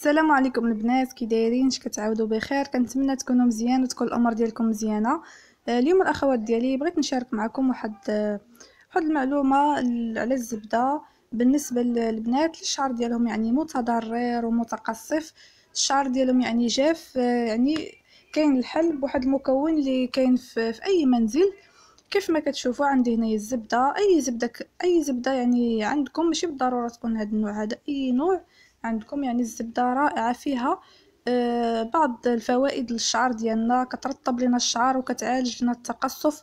السلام عليكم البنات كي دايرين اش كتعاودوا بخير كنتمنى تكونوا مزيان وتكون الامور ديالكم مزيانه آه، اليوم الاخوات ديالي بغيت نشارك معكم واحد آه، واحد المعلومه على الزبده بالنسبه للبنات الشعر ديالهم يعني متضرر ومتقصف الشعر ديالهم يعني جاف آه، يعني كاين الحل بواحد المكون اللي كاين في, في اي منزل كيف ما كتشوفوا عندي هنايا الزبده اي زبده اي زبده يعني عندكم ماشي بالضروره تكون هذا النوع هذا اي نوع عندكم يعني الزبده رائعه فيها آه، بعض الفوائد للشعر ديالنا كترطب لنا الشعر وكتعالج لنا التقصف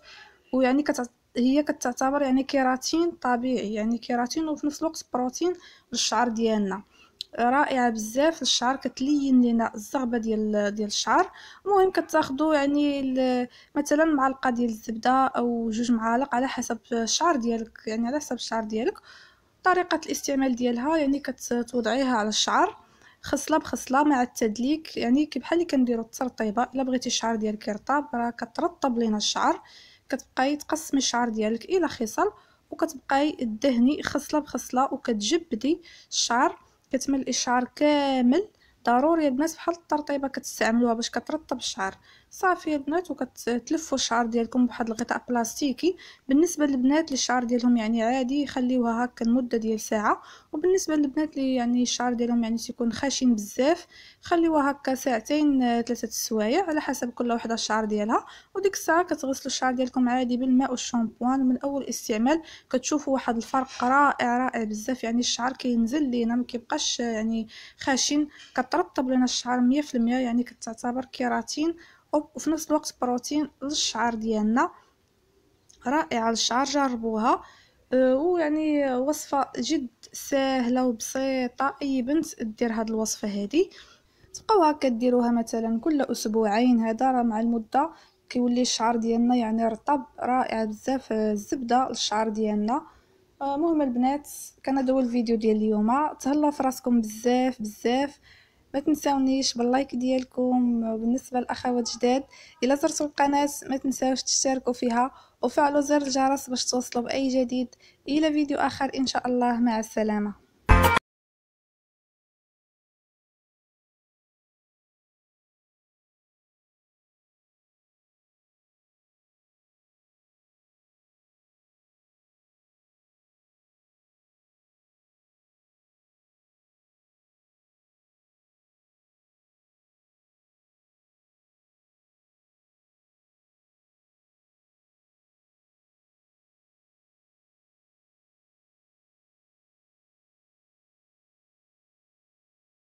ويعني كت... هي كتعتبر يعني كيراتين طبيعي يعني كيراتين وفي نفس الوقت بروتين للشعر ديالنا رائعه بزاف الشعر كتلين لينا الزغبه ديال ديال الشعر المهم كتاخذوا يعني مثلا معلقه ديال الزبده او جوج معالق على حسب الشعر ديالك يعني على حسب الشعر ديالك طريقه الاستعمال ديالها يعني كتوضعيها على الشعر خصله بخصله مع التدليك يعني كي بحال اللي كنديروا الترطيبه الا بغيتي الشعر ديالك يرطب راه كترطب لينا الشعر كتبقاي تقسمي الشعر ديالك الى خصل وكتبقاي دهني خصله بخصله وكتجبدي الشعر كتملي الشعر كامل ضروري البنات بحال الترطيبه كتستعملوها باش كترطب الشعر صافي البنات وكتلفوا الشعر ديالكم بواحد الغطاء بلاستيكي بالنسبه للبنات اللي الشعر ديالهم يعني عادي خليوها هكا المده ديال ساعه وبالنسبه للبنات اللي يعني الشعر ديالهم يعني تيكون خشن بزاف خليوها هكا ساعتين ثلاثه آه، السوايع على حسب كل وحده الشعر ديالها وديك الساعه كتغسلوا الشعر ديالكم عادي بالماء والشامبوان من اول استعمال كتشوفوا واحد الفرق رائع رائع بزاف يعني الشعر كينزل لينا ما كيبقاش آه، يعني خشن كت رطب لنا الشعر مية في المية يعني كتعتبر كيراتين وفي نفس الوقت بروتين للشعر ديالنا رائعه للشعر جربوها آه، ويعني وصفه جد سهله وبسيطه اي بنت دير هاد الوصفه هذه تبقاو هكا ديروها مثلا كل اسبوعين هذا راه مع المده كيولي الشعر ديالنا يعني رطب رائع بزاف آه، الزبده للشعر ديالنا المهم آه، البنات كان هذا هو الفيديو ديال اليوم تهلا في راسكم بزاف بزاف ما تنساونيش باللايك ديالكم بالنسبه للاخوات جداد الا زرتوا القناه ما تنساوش تشتركوا فيها وفعلوا زر الجرس باش توصلوا باي جديد الى فيديو اخر ان شاء الله مع السلامه